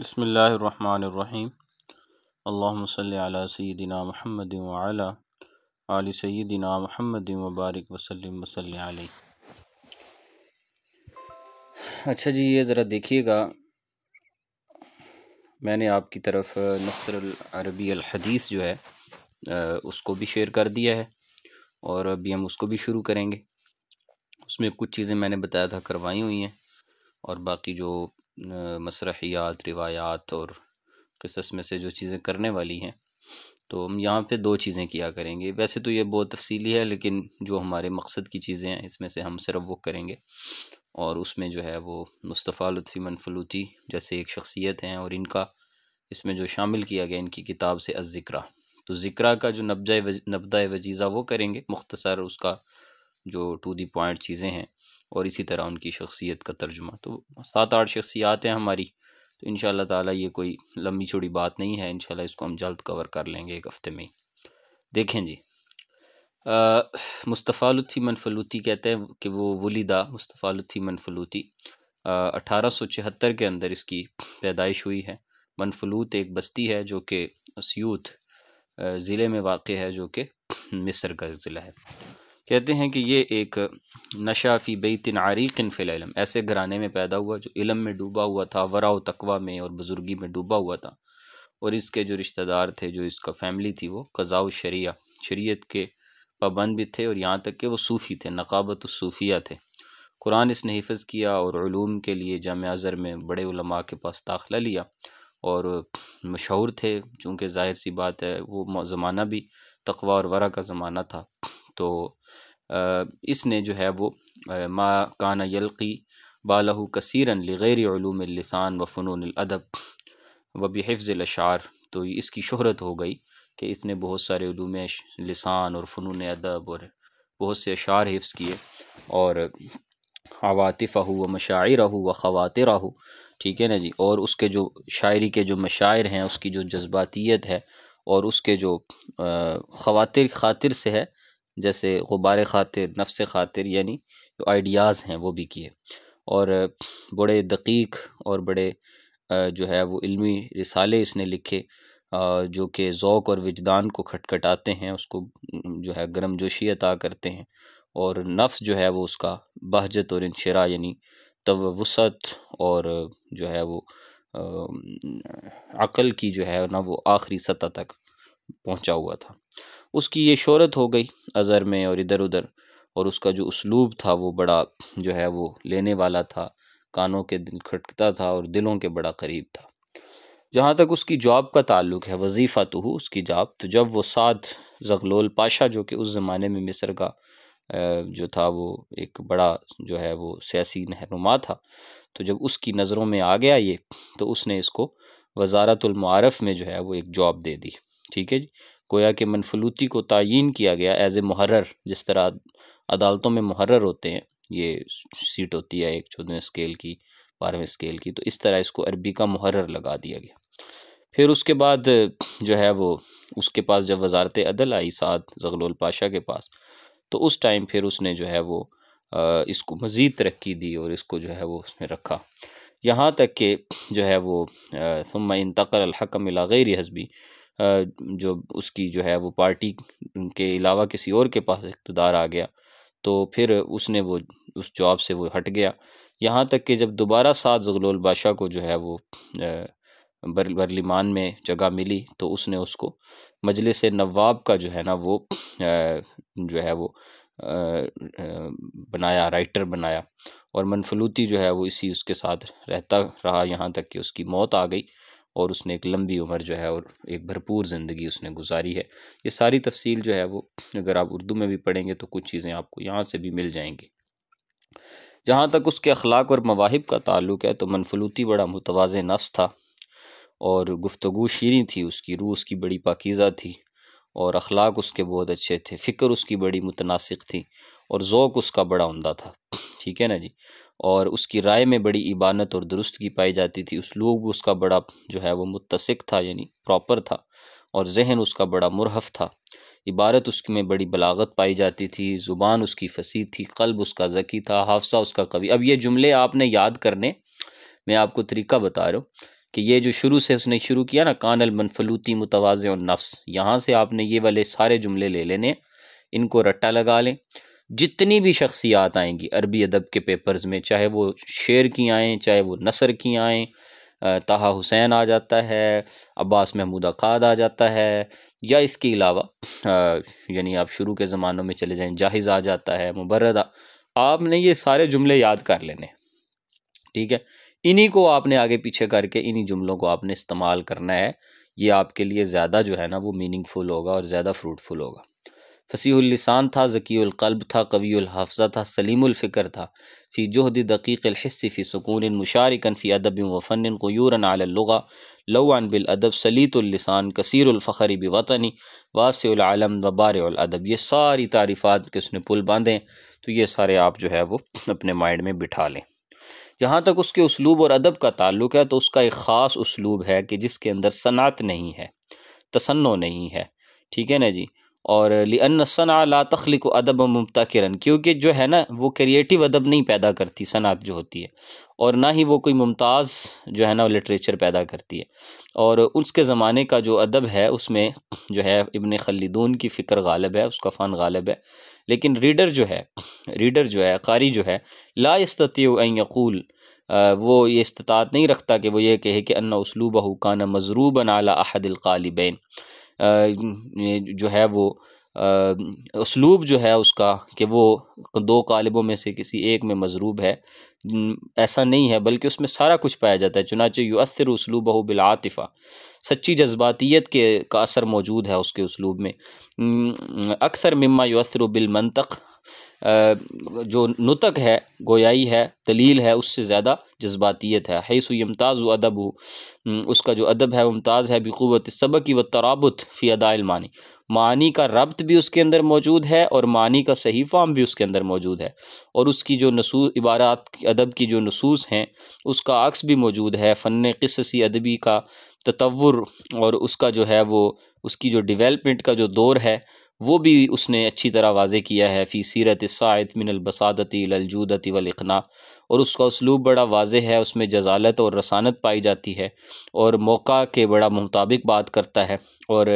बसमीम् अल्लाम अला सैदिना महमद वाला आल सैदिना महमद वबारक वसलम वसल अच्छा जी ये ज़रा देखिएगा मैंने आपकी तरफ नसर अरबी अलहदीस जो है उसको भी शेयर कर दिया है और अभी हम उसको भी शुरू करेंगे उसमें कुछ चीज़ें मैंने बताया था करवाई हुई हैं और बाकी जो मसरहियात रिवायात और किसस में से जो चीज़ें करने वाली हैं तो हम यहाँ पे दो चीज़ें किया करेंगे वैसे तो ये बहुत तफसीली है लेकिन जो हमारे मकसद की चीज़ें हैं इसमें से हम सिर्फ वो करेंगे और उसमें जो है वो मुस्तफ़ा लुफ़ी मनफलूती जैसे एक शख्सियत हैं और इनका इसमें जो शामिल किया गया इनकी किताब से अज़िक्रा तो ज़िक्रा का जो नब्ज नब्दा वजीज़ा वो करेंगे मुख्तसर उसका जो टू दी पॉइंट चीज़ें हैं और इसी तरह उनकी शख्सियत का तर्जुमा तो सात आठ शख्सियात हैं हमारी तो इन ताला ये कोई लंबी चौड़ी बात नहीं है इन इसको हम जल्द कवर कर लेंगे एक हफ़्ते में देखें जी मुस्तफ़ा लुत्थी मनफलूती कहते हैं कि वो वलीदा मुस्तफ़ा लुत्थी मनफलूती अठारह सौ छिहत्तर के अंदर इसकी पैदाइश हुई है मनफलूत एक बस्ती है जो कि सयूत ज़िले में वाक़ है जो कि मिस्र का ज़िला है कहते हैं कि ये एक नशा फ़ी बेतिन आरीकिन फ़िलम ऐसे घराने में पैदा हुआ जो इलम में डूबा हुआ था वरा तकवा में और बुज़ुर्गी में डूबा हुआ था और इसके जो रिश्तेदार थे जो इसका फैमिली थी वो कज़ा शरिया शरीत के पाबंद भी थे और यहाँ तक कि वो सूफ़ी थे नकाबत सूफिया थे कुरान इसने हिफज किया और ूम के लिए जाम अज़र में बड़े उलमा के पास दाखिला लिया और मशहूर थे चूँकि ज़ाहिर सी बात है वो ज़माना भी तकवा और वरा का ज़माना था तो इसने जो है वो मा काना यल्की बालहू कसरा लगैर लसान व फ़नून अदब व बहफ़ अशार तो इसकी शहरत हो गई कि इसने बहुत सारे ूम लसान और फ़नून अदब और बहुत से अशार हिफ्स किए और हवातिफ़ा व मशायर व ख़वातिर ठीक है ना जी और उसके जो शायरी के जो मशायर हैं उसकी जो जज्बातीत है और उसके जो खवातिर खातिर से है जैसे गुबार ख़ातिर नफ्स ख़ातिर यानी जो आइडियाज़ हैं वो भी किए और बड़े दकीक और बड़े जो है वो इल्मी रिसाले इसने लिखे जो कि ओक़ और वजदान को खटखटाते हैं उसको जो है गर्म जोशी अता करते हैं और नफ्स जो है वो उसका बहजत और इनशरा यानी तब वसत और जो है वो अक़ल की जो है ना वो आखिरी सतह तक पहुँचा हुआ था उसकी ये शहरत हो गई अज़हर में और इधर उधर और उसका जो उसलूब था वो बड़ा जो है वो लेने वाला था कानों के दिल खटकता था और दिलों के बड़ा करीब था जहाँ तक उसकी जॉब का ताल्लुक है वजीफ़ा तो हो उसकी जॉब तो जब वो साध जगलोल पाशा जो कि उस ज़माने में मिस्र का जो था वो एक बड़ा जो है वो सियासी रहनुमा था तो जब उसकी नज़रों में आ गया ये तो उसने इसको वजारतुलमारफ़ में जो है वो एक जॉब दे दी ठीक है जी गोया के मनफलूती को तयन किया गया एज ए महर्र जिस तरह अदालतों में महर्र होते हैं ये सीट होती है एक चौदहवें स्केल की बारहवें स्केल की तो इस तरह इसको अरबी का महर्र लगा दिया गया फिर उसके बाद जो है वो उसके पास जब वजारत अदल आई साद जगलोल पाशा के पास तो उस टाइम फिर उसने जो है वो इसको मज़ीद तरक्की दी और इसको जो है वो उसमें रखा यहाँ तक कि जो है वो सुम इंतकर अलहकम गैर हज़बी जो उसकी जो है वो पार्टी के अलावा किसी और के पास इकतदार आ गया तो फिर उसने वो उस जॉब से वो हट गया यहाँ तक कि जब दोबारा सात जगलोल बादशाह को जो है वो बर में जगह मिली तो उसने उसको मजलिस नवाब का जो है ना वो जो है वो बनाया राइटर बनाया और मनफलूती जो है वो इसी उसके साथ रहता रहा यहाँ तक कि उसकी मौत आ गई और उसने एक लंबी उम्र जो है और एक भरपूर ज़िंदगी उसने गुजारी है ये सारी तफसील जो है वो अगर आप उर्दू में भी पढ़ेंगे तो कुछ चीज़ें आपको यहाँ से भी मिल जाएंगी जहाँ तक उसके अखलाक और मवाहिब का ताल्लुक है तो मनफलूती बड़ा मुतवाज़ नफ्स था और गुफ्तगु शीरी थी उसकी रूह उसकी बड़ी पाकिज़ा थी और अखलाक उसके बहुत अच्छे थे फ़िक्र उसकी बड़ी मुतनासिक थी और ओक़ उसका बड़ा उमदा था ठीक है ना जी और उसकी राय में बड़ी इबानत और दुरुस्त की पाई जाती थी उस भी उसका बड़ा जो है वो मुतसक था यानी प्रॉपर था और जहन उसका बड़ा मुरहफ था इबारत में बड़ी बलागत पाई जाती थी ज़ुबान उसकी फसी थी कल्ब उसका जकी था हाफसा उसका कवि अब ये जुमले आपने याद करने मैं आपको तरीका बता रहा हूँ कि ये जो शुरू से उसने शुरू किया ना कानल मनफलूती मुतवाज़ और नफ्स यहाँ से आपने ये वाले सारे जुमले ले लेने इनको रट्टा लगा लें जितनी भी शख्सियात आएंगी अरबी अदब के पेपर्स में चाहे वो शेर की आएँ चाहे वो नसर की आएँ तहा हुसैन आ जाता है अब्बास महमूद अकाद आ जाता है या इसके अलावा यानी आप शुरू के ज़मानों में चले जाएँ जाहिज़ आ जाता है मुबरद आपने ये सारे जुमले याद कर लेने ठीक है इन्हीं को आपने आगे पीछे करके इन्हीं जुमलों को आपने इस्तेमाल करना है ये आपके लिए ज़्यादा जो है ना वो मीनिंगफुल होगा और ज़्यादा फ्रूटफुल होगा फसीहलिसान था ज़कीक़ल्ब था कवीहाफ़ा था सलीमफ़िक्र था फ़ी जहद दकीक़लहस्सी फ़ी सकून मुशारिकन फ़ी अदब क्यूरन फ़न लौन लवान बिलअदब सलीतलसान कसरफ़री बवतनी वासम व बारअदब ये सारी तारीफ़ात के उसने पुल बांधें तो ये सारे आप जो है वो अपने माइंड में बिठा लें जहाँ तक उसके उसलूब और अदब का ताल्लुक है तो उसका एक ख़ास उसलूब है कि जिसके अंदर सनात नहीं है तसन्नो नहीं है ठीक है ना जी और लिअन सना ला तख्लिक अदब मुमता क्योंकि जो है ना वो क्रिएटिव अदब नहीं पैदा करती सनात जो होती है और ना ही वो कोई मुमताज़ जो है ना लिटरेचर पैदा करती है और उसके ज़माने का जो अदब है उसमें जो है इबन खलीदून की फ़िक्र गालिब है उसका फ़न गालिब है लेकिन रीडर जो है रीडर जो है कारी जो है ला वो ये इस्तात नहीं रखता कि वो ये कहे कि अन्ना उसलूबहू हुकाना मजरूबन अला अहदिल कालिबैन जो है वो उसलूब जो है उसका कि वो दो कालबों में से किसी एक में मजरूब है ऐसा नहीं है बल्कि उसमें सारा कुछ पाया जाता है चुनाचे युसर उसलूब हो बिलातिफ़ा सच्ची जज्बातीत के का असर मौजूद है उसके उसलूब में अक्सर मम्मा युसर बिलमनतक़ जो नुतक है गोयाई है दलील है उससे ज़्यादा जज्बातीत है हैसु व अदब हो उसका जो अदब है मुमताज़ है बक़वत सबक व तराबत फ़ी अदाइल मानी मानी का रब्त भी उसके अंदर मौजूद है और मानी का सही फाम भी उसके अंदर मौजूद है और उसकी जो नसूस इबारात अदब की जो नसूस हैं उसका अक्स भी मौजूद है फ़न क़स्सी अदबी का तत्वर और उसका जो है वो उसकी जो डिवेलपमेंट का जो दौर है वो भी उसने अच्छी तरह वाज़ किया है फ़ी सीरत सायद मिन अलबसादती ललजूदती वलखना और उसका उसलूब बड़ा वाज है उसमें जजालत और रसानत पाई जाती है और मौका के बड़ा मुताबिक बात करता है और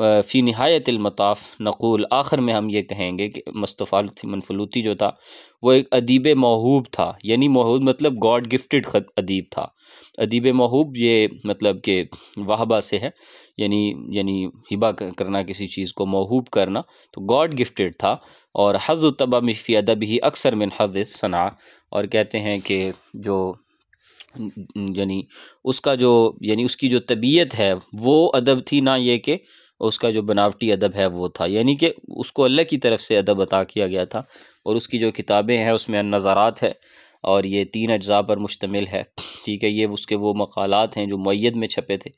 फ़ी नहायत अलमताफ नक़ूल आखिर में हम ये कहेंगे कि मुस्तफ़ा मनफलूती जो था वो एक अदीब महूब था यानी महूब मतलब गॉड गिफ्टेड अदीब था अदीब महूब ये मतलब कि वाहबा से है यानी यानी हिबा करना किसी चीज़ को महूब करना तो गॉड गिफ्टेड था और हज़ तबा मफ़ी अदब ही अक्सर मिन हज़ सना और कहते हैं कि जो यानी उसका जो यानी उसकी जो तबीयत है वो अदब थी ना ये कि उसका जो बनावटी अदब है वो था यानी कि उसको अल्लाह की तरफ से अदब अता किया गया था और उसकी जो किताबें हैं उसमें नज़ारात है और ये तीन अज्जा पर मुश्तमिल है ठीक है ये उसके वो मकालत हैं जो मैद में छपे थे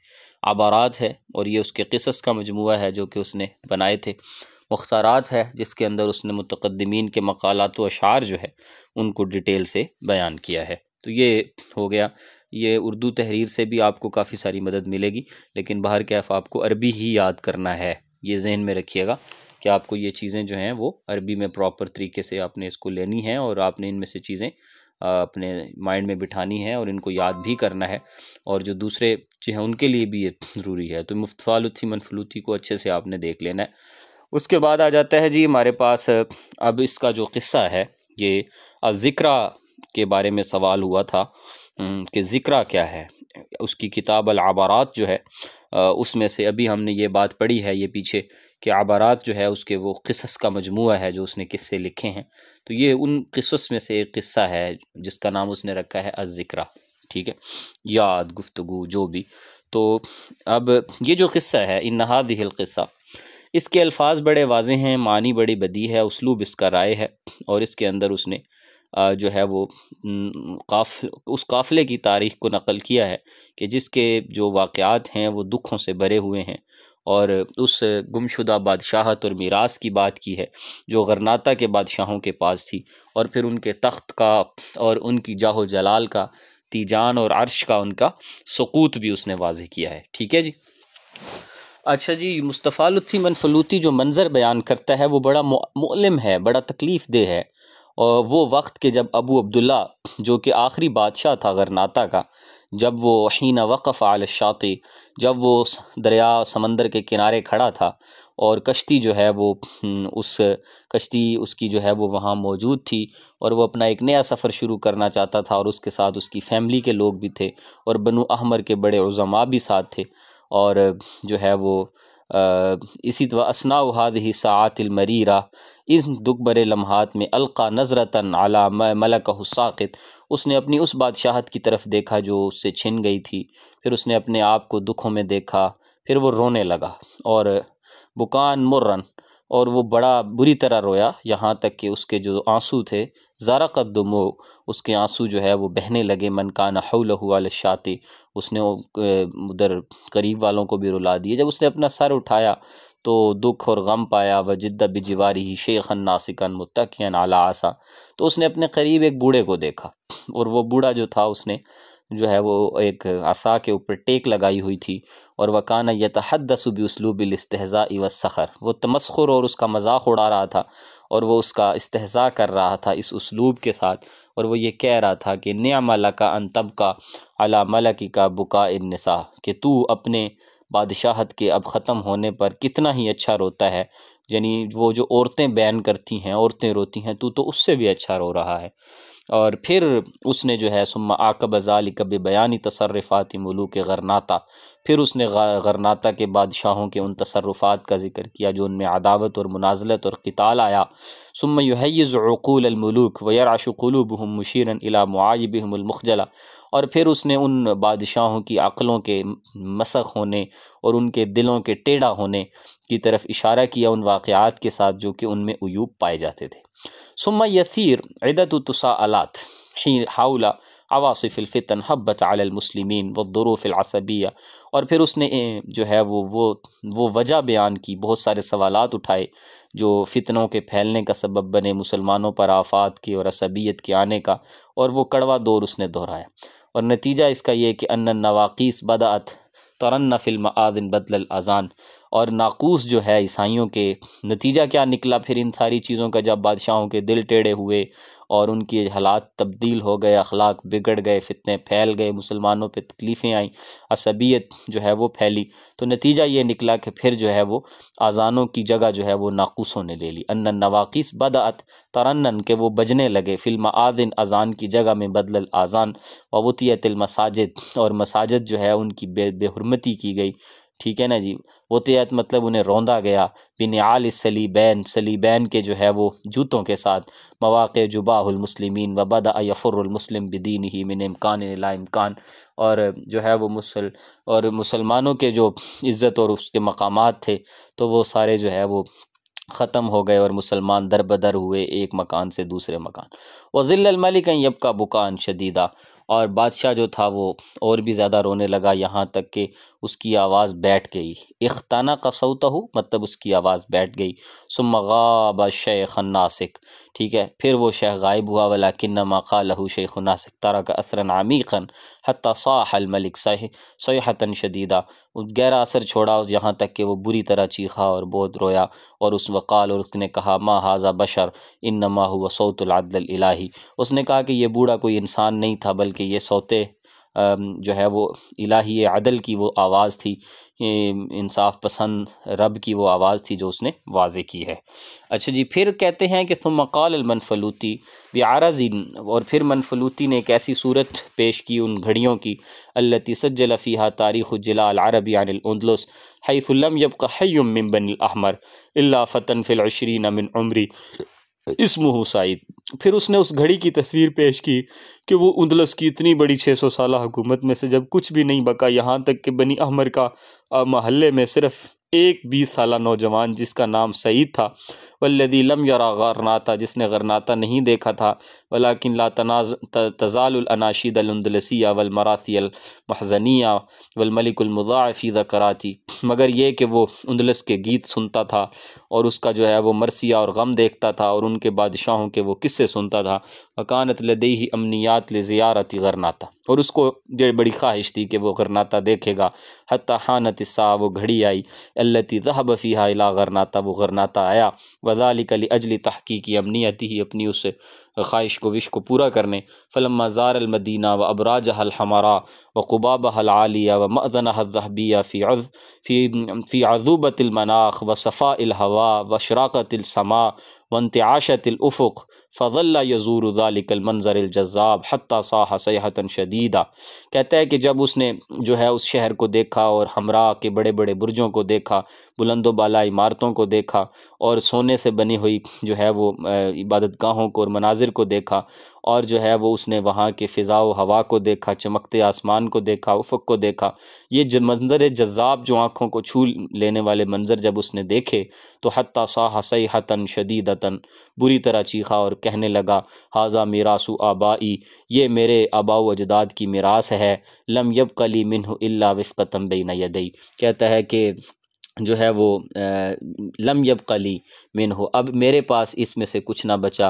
आबारात है और ये उसके किसस का मजमू है जो कि उसने बनाए थे मुख्तारात है जिसके अंदर उसने मुतकदमीन के मकालत व अशार जो है उनको डिटेल से बयान किया है तो ये हो गया ये उर्दू तहरीर से भी आपको काफ़ी सारी मदद मिलेगी लेकिन बाहर कैफ आपको अरबी ही याद करना है ये जहन में रखिएगा कि आपको ये चीज़ें जो हैं वो अरबी में प्रॉपर तरीके से आपने इसको लेनी है और आपने इनमें से चीज़ें अपने माइंड में बिठानी है और इनको याद भी करना है और जो दूसरे जो हैं उनके लिए भी ये ज़रूरी है तो मुफ्तफ़ालुथी मनफलूथी को अच्छे से आपने देख लेना है उसके बाद आ जाता है जी हमारे पास अब इसका जो किस्सा है ये जिक्रा के बारे में सवाल हुआ था के ज़िक्रा क्या है उसकी किताब अलाबारात जो है उसमें से अभी हमने ये बात पढ़ी है ये पीछे कि आबारात जो है उसके वो किस्स का मजमू है जो उसने किस्से लिखे हैं तो ये उन किस्स में से एक किस्सा है जिसका नाम उसने रखा है अज़िक्रा ठीक है याद गुफ्तु जो भी तो अब ये जो किस्सा है इन नहा दिल इसके अल्फाज बड़े वाज हैं मानी बड़ी बदी है उसलूब इसका राय है और इसके अंदर उसने जो है वो काफ उस काफ़िले की तारीख़ को नकल किया है कि जिसके जो वाक़ात हैं वो दुखों से भरे हुए हैं और उस गुमशुदा बादशाहत और मीरास की बात की है जो गरनाता के बादशाहों के पास थी और फिर उनके तख्त का और उनकी जाहो जलाल का तीजान और अर्श का उनका सकूत भी उसने वाज किया है ठीक है जी अच्छा जी मुस्तफ़ा मनफलूती जो मंज़र बयान करता है वो बड़ा मुलम है बड़ा तकलीफ़ दह है और वो वक्त के जब अबू अब्दुल्ला जो कि आखिरी बादशाह था गरनाता का जब वो हीना वक़फ़ आल शाति जब वो दरिया समंदर के किनारे खड़ा था और कश्ती जो है वो हम्म, उस कश्ती उसकी जो है वो वहाँ मौजूद थी और वो अपना एक नया सफ़र शुरू करना चाहता था और उसके साथ उसकी फ़ैमिली के लोग भी थे और बनु अहमर के बड़े उज़मा भी साथ थे और जो है वो इसी असना हाद ही सातिलमरीरा इन दुख भरे लम्हात में अलका नजरतन आला मलक साकित उसने अपनी उस बादशाहत की तरफ देखा जो उससे छिन गई थी फिर उसने अपने आप को दुखों में देखा फिर वो रोने लगा और बुकान मुर्रन और वो बड़ा बुरी तरह रोया यहाँ तक कि उसके जो आंसू थे ज़रा कदमो उसके आंसू जो है वो बहने लगे मन का नहौल शाति उसने उधर करीब वालों को भी रुला दिए जब उसने अपना सर उठाया तो दुख और गम पाया व जिद्द बिजवारी ही शेखन नासिकन मुतकिन आला आसा तो उसने अपने करीब एक बूढ़े को देखा और वो बूढ़ा जो था उसने जो है वो एक आसा के ऊपर टेक लगाई हुई थी और वकाना यतहदसुबी उसलूबिल इस्तेजा इव सखर वो तमस्खुर और उसका मजाक उड़ा रहा था और वो उसका इस्तेजा कर रहा था इस उसलूब के साथ और वो ये कह रहा था कि नया अन अनतब का अला मलकी का बुका इनसा कि तू अपने बादशाहत के अब ख़त्म होने पर कितना ही अच्छा रोता है यानी वो जो औरतें बैन करती हैं औरतें रोती हैं तू तो उससे भी अच्छा रो रहा है और फिर उसने जो है सुम्मा आकब अजाल कब बयानी तसरफ़ात मलूक गरनाता फिर उसने गरनाता के बादशाहों के उन तसरफ़ात का जिक्र किया जो उनमें अदावत और मुनाजलत और कताल आया सुम युहैज़ूल अलमलूक वयराशुकलूब हम और फिर उसने उन बादशाहों की अक़लों के मसख होने और उनके दिलों के टेढ़ा होने की तरफ इशारा किया उन वाक़ात के साथ जो कि उनमें अयूब पाए जाते थे ثم يثير عدة تساءلات حول अवासिफ़ फ़ितन हब्बत आलमसलिमिन व ظरूफ़ असबिया और फिर उसने जो है वो वो वो वजह बयान की बहुत सारे सवालात उठाए जो फ़ितनों के फैलने का सबब बने मुसलमानों पर आफ़ात के और असबियत के आने का और वो कड़वा दौर उसने दोहराया और नतीजा इसका यह कि अन नवाक़ीस बदात तरन्ना फ़िल्म आदिन बदल अज़ान और नाकूस जो है ईसाइयों के नतीजा क्या निकला फिर इन सारी चीज़ों का जब बादशाहों के दिल टेढ़े हुए और उनके हालात तब्दील हो गए अखलाक बिगड़ गए फितने फैल गए मुसलमानों पे तकलीफ़ें आईं असबियत जो है वो फैली तो नतीजा ये निकला कि फिर जो है वो आज़ानों की जगह जो है वो नाकूसों ने ले ली अन नवाकिस बदअत तरन्न के वो बजने लगे फिल्म आदिन अजान की जगह में बदल आज़ान वतियत मसाजिद और मसाजिद जो है उनकी बे बेहरमती की गई ठीक है ना जी वतियत तो मतलब उन्हें रौंदा गया बिनआल सलीबैन सलीबैन के जो है वो जूतों के साथ मवाक़ जुबाहमसलिमिन वबद यफ़ुरमसलम बदीन ही मिन इमकान लाइमकान और जो है वो मुसल और मुसलमानों के जो इज़्ज़त और उसके मकाम थे तो वो सारे जो है वो ख़त्म हो गए और मुसलमान दर बदर हुए एक मकान से दूसरे मकान वज़िलमलिक यब का बुकान शदीदा और बादशाह जो था वो और भी ज़्यादा रोने लगा यहाँ तक कि उसकी आवाज़ बैठ गई इख्ताना का सौत हो मतलब उसकी आवाज़ बैठ गई सुमगा शेख नासिक ठीक है फिर वो शेख गायब हुआ वाला किन्न मका लहू शेख नासिक तारा का असरन हता हती हल मलिक सह सोहतन शदीदा गहरा असर छोड़ा यहाँ तक कि वह बुरी तरह चीखा और बहुत रोया और उस वकाल और उसने कहा माँ हाजा बशर इन नमा हुआ सौतुलादल इलाही उसने कहा कि यह बूढ़ा कोई इंसान नहीं था बल्कि ये सौते जो है वो इलाही अदल की वो आवाज़ थी इंसाफ पसंद रब की वो आवाज़ थी जो उसने वाजे की है अच्छा जी फिर कहते हैं कि तुम मकाल बारा और फिर मनफलूती ने एक ऐसी सूरत पेश की उन घड़ियों की अल्लती सज्जल फ़ीहा तारीख़ अरबी अनिलंदलस हईफ़ुल्लम यब का हयम मिम्बन अहमर अल्ला फ़तन फ़िलशरीन उमरी इसमह सईद फिर उसने उस घड़ी की तस्वीर पेश की कि वो उंदलस की इतनी बड़ी छः सौ साल हुकूमत में से जब कुछ भी नहीं बका यहाँ तक कि बनी अहमर का महल्ले में सिर्फ एक बीस साल नौजवान जिसका नाम सईद था वल्लम लम गरनाता जिसने गरनाता नहीं देखा था वलाकिन ला तनाज तजालनाशीद अलंदलसिया महजनिया वलमलिकमज़ाफ़ी कराती मगर ये कि वो उन्दलस के गीत सुनता था और उसका जो है वो मरसिया और गम देखता था और उनके बादशाहों के वो किस्से सुनता था वकानत लदेही अमनियात ले ज़ियारती गरनाता और उसको जो बड़ी ख्वाहिश थी कि वो गरनाता देखेगा हती हानत सा वो घड़ी आई अल्लती जहब अला इला गरनाता वो गरनाता आया वजालिकली अजली तहकीकी अमनीती ही अपनी उस ख्वाहिश को विश को पूरा करने फ़लम ज़ार अलमदीना व अबराज हल हमारा व कुबाब हल आलिया व मदन हजहबिया फ़ी अज़ फ़ी फ़ी अजूबतमनाख व सफ़ा अलहवा व शराकतिलसमा व इंतआशतलफ़ुक़ यजूर उदालिकल मंज़र जज़ाब हती साह सयाहतन शदीदा कहता है कि जब उसने जो है उस शहर को देखा और हमरा के बड़े बड़े बुरजों को देखा बुलंदोबाला इमारतों को देखा और सोने से बनी हुई जो है वो इबादत गाहों को और मनाजिर को देखा और जो है वो उसने वहाँ के फ़िज़ा व हवा को देखा चमकते आसमान को देखा उफक को देखा ये मंज़र जज्जाब जो आँखों को छू लेने वाले मंज़र जब उसने देखे तो हती सा हसई हतन शदीद बुरी तरह चीखा और कहने लगा हाजा मीरासु आबाई ये मेरे आबा अजदाद की मीरास है लम यब कली मिनह अल्ला वफ़तम कहता है कि जो है वो लम यब कली मिन हो अब मेरे पास इसमें से कुछ ना बचा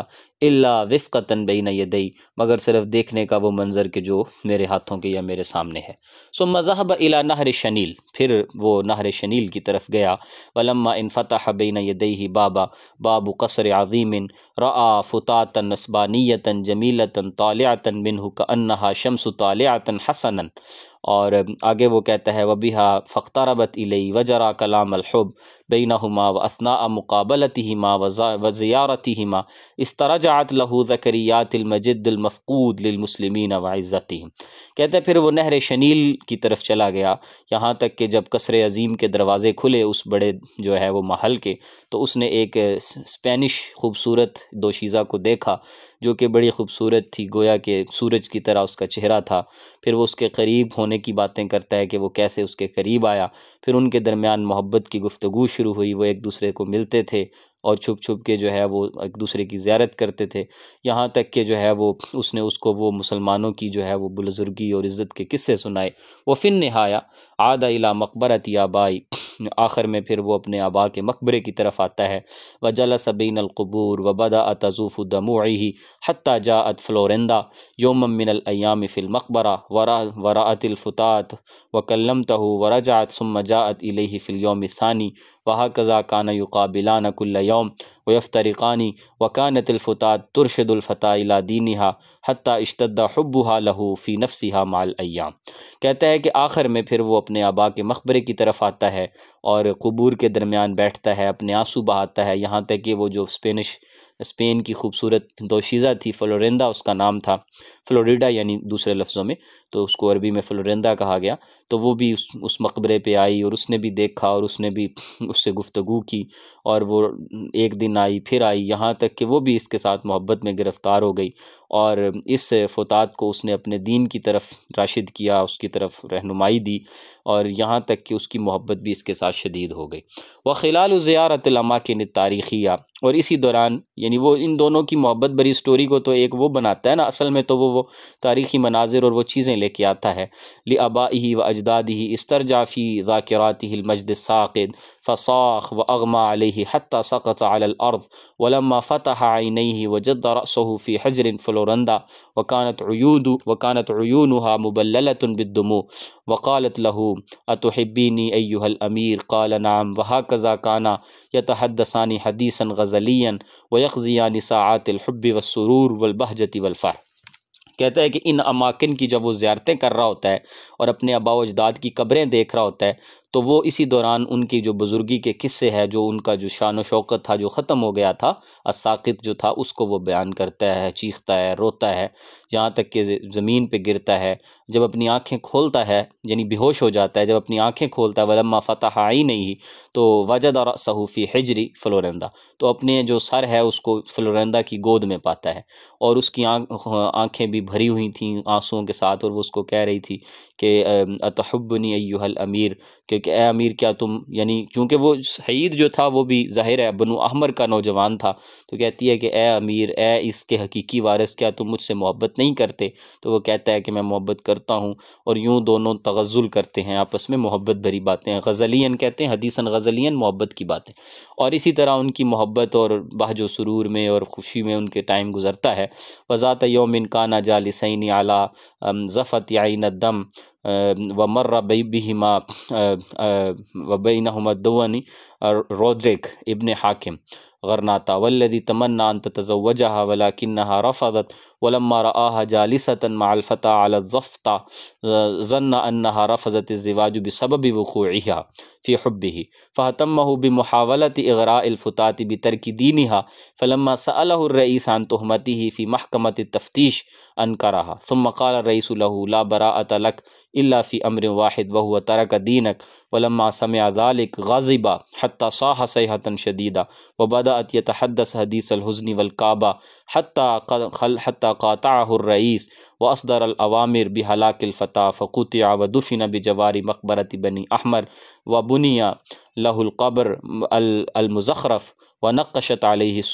इल्ला विफ़तन बीन यदई मगर सिर्फ देखने का वो मंज़र के जो मेरे हाथों के या मेरे सामने है सो मज़हब इला नहर शनील फिर वो नहर शनील की तरफ गया वलम्मा इन इनफ़तः बीन यदई ही बाबा बाबू कसर आज़ीमिन रआ फ़ुतातन नस्बानियतन जमीलतन तालियातन मिन का अन्ना शमस तालियातन हसनन और आगे वो कहता है वबीहा फ़ख्तारबत इलई वजरा कलाम अलहब बीना हुमा व असना मुकाबलत ज़ियारतिमा व ज़ियारतिमा इस तरह जात लहू ज़करियातिलमजदमफ़ूद लमसलमिन कहते हैं फिर वो नहर शनील की तरफ चला गया यहाँ तक कि जब कसर अजीम के दरवाज़े खुले उस बड़े जो है वो महल के तो उसने एक स्पेनिश खूबसूरत दोशीज़ा को देखा जो कि बड़ी खूबसूरत थी गोया के सूरज की तरह उसका चेहरा था फिर वो उसके करीब होने की बातें करता है कि वो कैसे उसके करीब आया फिर उनके दरमियान मोहब्बत की गुफ्तु शुरू हुई वो एक दूसरे को मिलते थे और छुप छुप के जो है वो एक दूसरे की ज़्यारत करते थे यहाँ तक के जो है वो उसने उसको वो मुसलमानों की जो है वो बुलजुर्गी और इज़्ज़त के किस्से सुनाए वो फिन नहाया आदा इला मकबरत आबाई आखिर में फिर वो अपने आबा के मकबरे की तरफ आता है व जला सबीन अलकबूर व बदा तजूफ़ुदमही हती जा अत फ्लोरेंदा योम मिनलयाम फ़िल मकबरा वरा वरातलफ़तात व कलम वरा जात सुम जात इलेही फ़िल योम सानी वहा कज़ा काना युकाबिला नकुल्ला film वयफ़तरिकानी वकानतलफ़ता तुरशदुलफ़ता अला दीनहा हती इश्तदा हब्बहा लहू फ़ी नफसिहा माल अयाम कहता है कि आखिर में फिर वो अपने आबा के मकबरे की तरफ आता है और कबूर के दरमियान बैठता है अपने आंसू बहाता है यहाँ तक कि वो जो स्पेनिश स्पेन की खूबसूरत दोशीज़ा थी फ्लोरेंदा उसका नाम था फ्लोरिडा यानी दूसरे लफ्ज़ों में तो उसको अरबी में फ्लोरेंदा कहा गया तो वो भी उस उस मकबरे पे आई और उसने भी देखा और उसने भी उससे गुफ्तगु की और वो एक दिन आई फिर आई यहाँ तक कि वो भी इसके साथ मोहब्बत में गिरफ़्तार हो गई और इस फ़ुतात को उसने अपने दीन की तरफ राशिद किया उसकी तरफ रहनुमाई दी और यहाँ तक कि उसकी मोहब्बत भी इसके साथ शदीद हो गई व खिलाल ज़ियारतलमा के तारीखिया और इसी दौरान यानी वो इन दोनों की मोहब्बत भरी स्टोरी को तो एक वो बनाता है ना असल में तो वो वो तारीख़ी मनाजिर और वो चीज़ें लेके आता है ले आबा ही व अजदाद ही इस्तरजाफ़ी ज़ाकरात मजद साक़द फ़साख व अगमा अलही हती सकत अलर्द वलमा फ़तः आइन व जद रसहूफ़ी हजरिन फल ولرندا وكانت عيود وكانت عيونها مبللة بالدموع وقالت له أتحبيني أيها الأمير قال نعم وهكذا كان يتحدثان حديثا غزليا ويقضيان ساعات الحب والسرور والبهجة والفرح कहता है कि इन अमाकिन की जब वो ज्यारतें कर रहा होता है और अपने आबा अजदाद की कब्रें देख रहा होता है तो वो इसी दौरान उनकी जो बुज़ुर्गी के किस्से है जो उनका जो शान शौकत था जो ख़त्म हो गया था असाकित जो था उसको वो बयान करता है चीखता है रोता है यहाँ तक कि ज़मीन पर गिरता है जब अपनी आँखें खोलता है यानी बेहोश हो जाता है जब अपनी आँखें खोलता है वलम्मा फ़तः आई नहीं तो वजद और सहूफ़ी हजरी फ्लोरेंदा तो अपने जो सर है उसको फ्लोरेंदा की गोद में पाता है और उसकी आँखें भी भरी हुई थी आंसुओं के साथ और वो उसको कह रही थी कि अतहबनी अयूहल अमीर के कि ए अमीर क्या तुम यानी क्योंकि वो सईद जो था वो भी ज़ाहिर है बनु अहमर का नौजवान था तो कहती है कि ए अमीर ए इसके हकीकी वारस क्या तुम मुझसे मोहब्बत नहीं करते तो वो कहता है कि मैं मोहब्बत करता हूँ और यूँ दोनों तगज़ुल करते हैं आपस में मोहब्बत भरी बातें गज़लियन कहते हैं हदीसन गज़लियन मोहब्बत की बातें और इसी तरह उनकी मोहब्बत और बहज सुरूर में और खुशी में उनके टाइम गुजरता है वज़ात योमिन काना जालसैन आला ज़फ़त आई नदम व मर्र बिहिमा व बिन हमदवनी रोद्रिक इब्ने हाकिम غرناطة والذي تمنى أن تتزوجها ولكنها رفضت ولما رآها جالسة مع الفتى على الزفطة آه، ظن أنها رفضت الزواج بسبب وقوعها في حبه فهتمه بمحاولة إغراء الفتاة بترك دينها فلما سأله الرئيس عن تهمته في محكمة التفتيش أنكرها ثم قال الرئيس له لا براءة لك إلا في أمر واحد وهو ترك دينك ولما سمع ذلك غضب حتى صاح صيحة شديدة وبدأ साथ यतहदस हदीस अलहजनी वलकाबा हती काताईस व असदर अवामिर बहलाक फ़ता फ़कूत वदफ़िन बजवारी मकबरत बनी अहमर व बुनिया लहुलकब्र अलमज़रफ़ व नक़शत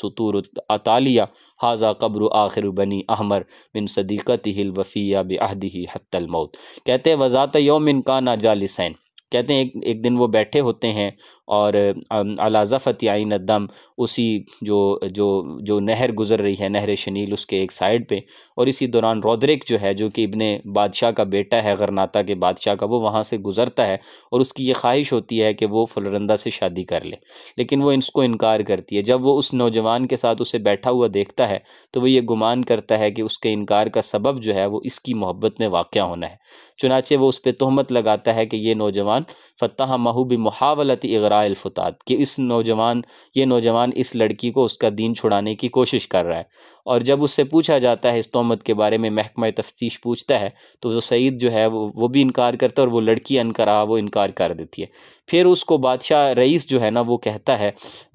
सतूर अतालिया हाजा कब्र आखिर बनी अहमर बिन सदीक़त हिलवफ़िया बहदी हतलमौत कहते वज़ात योमिन का ना जालिसैन कहते हैं एक, एक दिन वो बैठे होते हैं और अलाज़ा फ़तियाइन दम उसी जो जो जो नहर गुज़र रही है नहर शनील उसके एक साइड पे और इसी दौरान रोदरिक जो है जो कि इब्ने बादशाह का बेटा है गरनाता के बादशाह का वो वहाँ से गुज़रता है और उसकी ये ख्वाहिश होती है कि वो फलरंदा से शादी कर ले लेकिन वो इसको इनकार करती है जब वो उस नौजवान के साथ उसे बैठा हुआ देखता है तो वो ये गुमान करता है कि उसके इनकार का सबब जो है वो इसकी मोहब्बत में वाक़ होना है चुनाचे वो उस पर तहमत लगाता है कि ये नौजवान फ़त्ता महूबी महावलती वरा अलफतात कि इस नौजवान ये नौजवान इस लड़की को उसका दीन छुड़ाने की कोशिश कर रहा है और जब उससे पूछा जाता है इस तोहमत के बारे में महकमा तफ्तीश पूछता है तो वो सईद जो है वो वो भी इनकार करता है और वो लड़की अनकरा वो इनकार कर देती है फिर उसको बादशाह रईस जो है ना वो कहता है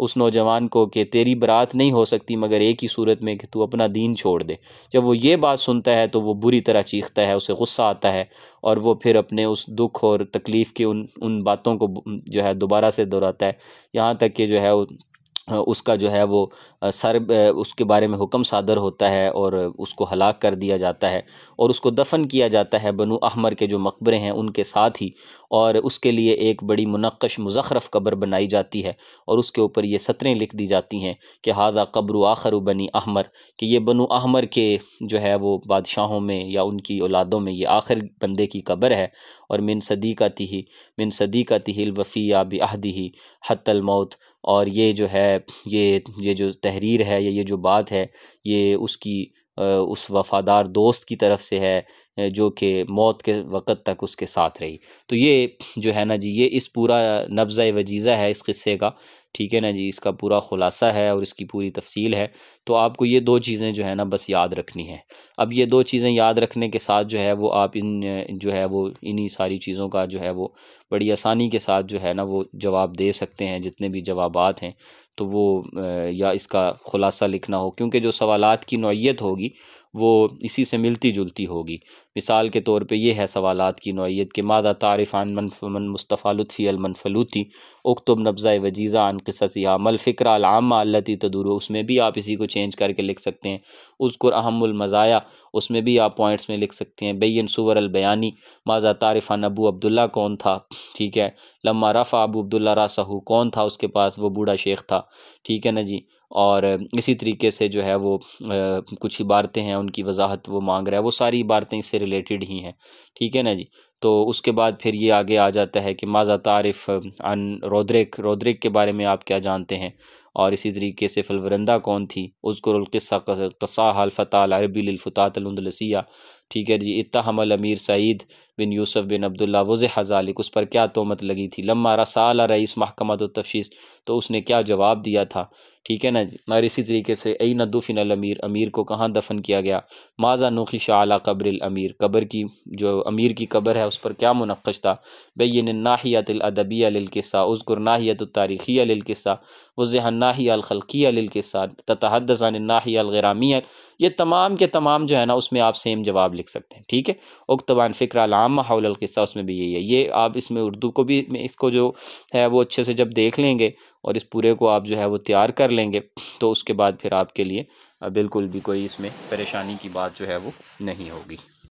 उस नौजवान को कि तेरी बरात नहीं हो सकती मगर एक ही सूरत में कि तू अपना दीन छोड़ दे जब वो ये बात सुनता है तो वो बुरी तरह चीखता है उसे गुस्सा आता है और वो फिर अपने उस दुख और तकलीफ़ की उन उन बातों को जो है दोबारा से दोहराता है यहाँ तक कि जो है उसका जो है वो सर उसके बारे में हुक्म सादर होता है और उसको हलाक कर दिया जाता है और उसको दफन किया जाता है बनु अहमर के जो मकबरे हैं उनके साथ ही और उसके लिए एक बड़ी मुनक़श मुजखरफ कब्र बनाई जाती है और उसके ऊपर ये सतरें लिख दी जाती हैं कि हाजा कब्र आखर बनी अहमर कि ये बनु अहमर के जो है वो बादशाहों में या उनकी औलादों में ये आखिर बंदे की कब्र है और मिन सदी का तिही मिन सदी का तिहिल वफ़ी बहदी ही हतल मौत और ये जो है ये ये जो तहरीर है या ये जो बात है ये उसकी उस वफ़ादार दोस्त की तरफ से है जो कि मौत के वक़्त तक उसके साथ रही तो ये जो है ना जी ये इस पूरा नब्ज़ वजीज़ा है इस क़स्से का ठीक है ना जी इसका पूरा ख़ुलासा है और इसकी पूरी तफसील है तो आपको ये दो चीज़ें जो है ना बस याद रखनी है अब ये दो चीज़ें याद रखने के साथ जो है वो आप इन जो है वो इन्हीं सारी चीज़ों का जो है वो बड़ी आसानी के साथ जो है ना वो जवाब दे सकते हैं जितने भी जवाब हैं तो वो या इसका ख़ुलासा लिखना हो क्योंकि जो सवालत की नोयत होगी वो इसी से मिलती जुलती होगी मिसाल के तौर पे ये है सवालात की नौीयत के मादा तारफ़ान मन मन मुस्तफ़ा लुफ़ी अलमनफलूती उकतुब नब्ज़ा वजीज़ा अन किससियामल फ़िक्र अलामा अल्लती तदुर उसमें भी आप इसी को चेंज करके लिख सकते हैं उसको अहमुलमज़ाया उसमें भी आप पॉइंट्स में लिख सकते हैं बैन सुवर अलबयानी माजा तारफ़ान अबू अब्दुल्ला कौन था ठीक है लम्मा रफ़ा अबू अब्दुल्ला रासाहू कौन था उसके पास वो बूढ़ा शेख था ठीक है ना जी और इसी तरीके से जो है वो कुछ इबारतें हैं उनकी वजाहत वो मांग रहा है वो सारी इबारतें इससे रिलेटेड ही हैं ठीक है ना जी तो उसके बाद फिर ये आगे आ जाता है कि माजा तारफ़ अन रोद्रिक रोद्रिक के बारे में आप क्या जानते हैं और इसी तरीके से फलवरंदा कौन थी उसको किस्सा कसा हलफ़ता अरबी लफ़तात लसिया ठीक है जी इतहमल अमीर सईद बिन यूसुफ बिन अब्दुल्ला वज़ हजालिक उस पर क्या तोमत लगी थी लम्मा रसाला रईस महकमत तफ्स तो उसने क्या जवाब दिया था ठीक है ना जी मगर इसी तरीके से ई नदुफिन अमीर अमीर को कहाँ दफन किया गया माजा नोखी शाह कब्र अमीर कब्र की जो अमीर की कब्र है उस पर क्या मुनक़श था बैन नाहियातलअदबिया लिलकिस्सा तारीख़ी नाहियत तारीख़िया लिलकिस्सा वज़ह नाहिया अलखलकिया लिलकिस्सा तहदसान नाहिया ये तमाम के तमाम जो है ना उसमें आप सेम जवाब लिख सकते हैं ठीक है उक्तवान फ़िक्र आलाम माहौल किस्सा उसमें भी यही है ये आप इसमें उर्दू को भी इसको जो है वो अच्छे से जब देख लेंगे और इस पूरे को आप जो है वो तैयार कर लेंगे तो उसके बाद फिर आपके लिए बिल्कुल भी कोई इसमें परेशानी की बात जो है वो नहीं होगी